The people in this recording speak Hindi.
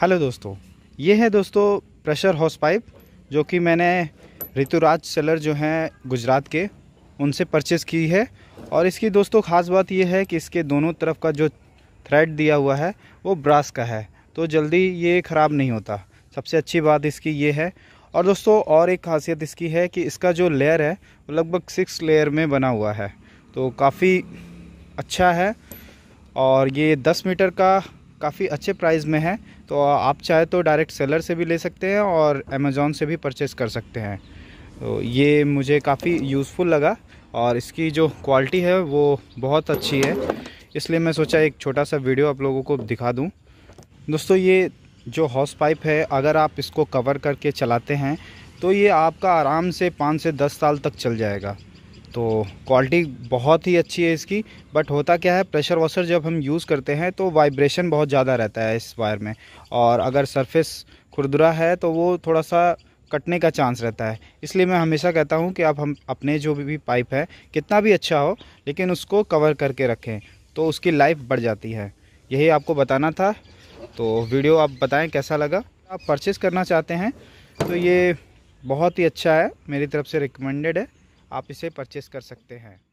हेलो दोस्तों ये है दोस्तों प्रेशर हॉस पाइप जो कि मैंने ऋतुराज सेलर जो हैं गुजरात के उनसे परचेस की है और इसकी दोस्तों ख़ास बात यह है कि इसके दोनों तरफ का जो थ्रेड दिया हुआ है वो ब्रास का है तो जल्दी ये ख़राब नहीं होता सबसे अच्छी बात इसकी ये है और दोस्तों और एक खासियत इसकी है कि इसका जो लेयर है वो लगभग सिक्स लेयर में बना हुआ है तो काफ़ी अच्छा है और ये दस मीटर का काफ़ी अच्छे प्राइस में है तो आप चाहे तो डायरेक्ट सेलर से भी ले सकते हैं और अमेज़ोन से भी परचेस कर सकते हैं तो ये मुझे काफ़ी यूज़फुल लगा और इसकी जो क्वालिटी है वो बहुत अच्छी है इसलिए मैं सोचा एक छोटा सा वीडियो आप लोगों को दिखा दूँ दोस्तों ये जो हॉस पाइप है अगर आप इसको कवर करके चलाते हैं तो ये आपका आराम से पाँच से दस साल तक चल जाएगा तो क्वालिटी बहुत ही अच्छी है इसकी बट होता क्या है प्रेशर वॉशर जब हम यूज़ करते हैं तो वाइब्रेशन बहुत ज़्यादा रहता है इस वायर में और अगर सरफेस खुरदुरा है तो वो थोड़ा सा कटने का चांस रहता है इसलिए मैं हमेशा कहता हूँ कि आप हम अपने जो भी पाइप है कितना भी अच्छा हो लेकिन उसको कवर करके रखें तो उसकी लाइफ बढ़ जाती है यही आपको बताना था तो वीडियो आप बताएं कैसा लगा आप परचेज़ करना चाहते हैं तो ये बहुत ही अच्छा है मेरी तरफ से रिकमेंडेड है आप इसे परचेस कर सकते हैं